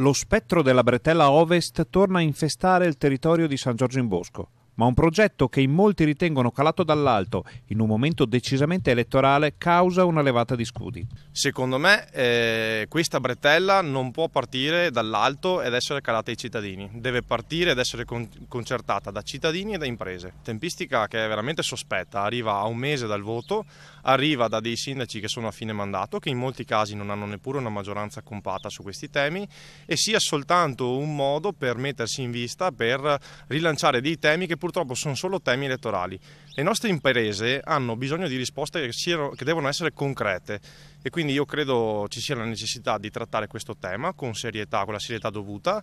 lo spettro della bretella ovest torna a infestare il territorio di San Giorgio in Bosco ma un progetto che in molti ritengono calato dall'alto in un momento decisamente elettorale causa una levata di scudi. Secondo me eh, questa bretella non può partire dall'alto ed essere calata ai cittadini, deve partire ed essere con- concertata da cittadini e da imprese. Tempistica che è veramente sospetta, arriva a un mese dal voto, arriva da dei sindaci che sono a fine mandato, che in molti casi non hanno neppure una maggioranza compatta su questi temi e sia soltanto un modo per mettersi in vista, per rilanciare dei temi che pur purtroppo sono solo temi elettorali. Le nostre imprese hanno bisogno di risposte che, siano, che devono essere concrete e quindi io credo ci sia la necessità di trattare questo tema con serietà, con la serietà dovuta,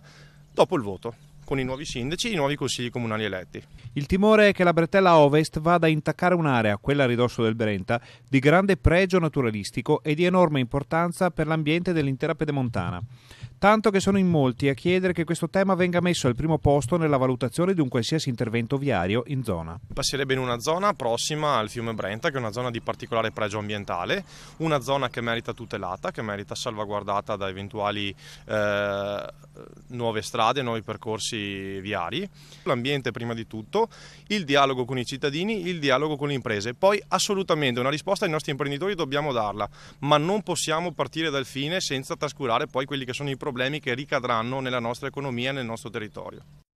dopo il voto con i nuovi sindaci e i nuovi consigli comunali eletti. Il timore è che la bretella ovest vada a intaccare un'area, quella a ridosso del Brenta, di grande pregio naturalistico e di enorme importanza per l'ambiente dell'intera pedemontana tanto che sono in molti a chiedere che questo tema venga messo al primo posto nella valutazione di un qualsiasi intervento viario in zona. Passerebbe in una zona prossima al fiume Brenta, che è una zona di particolare pregio ambientale, una zona che merita tutelata, che merita salvaguardata da eventuali eh, nuove strade, nuovi percorsi viari. L'ambiente prima di tutto, il dialogo con i cittadini, il dialogo con le imprese. Poi assolutamente una risposta ai nostri imprenditori dobbiamo darla, ma non possiamo partire dal fine senza trascurare poi quelli che sono i problemi problemi che ricadranno nella nostra economia e nel nostro territorio.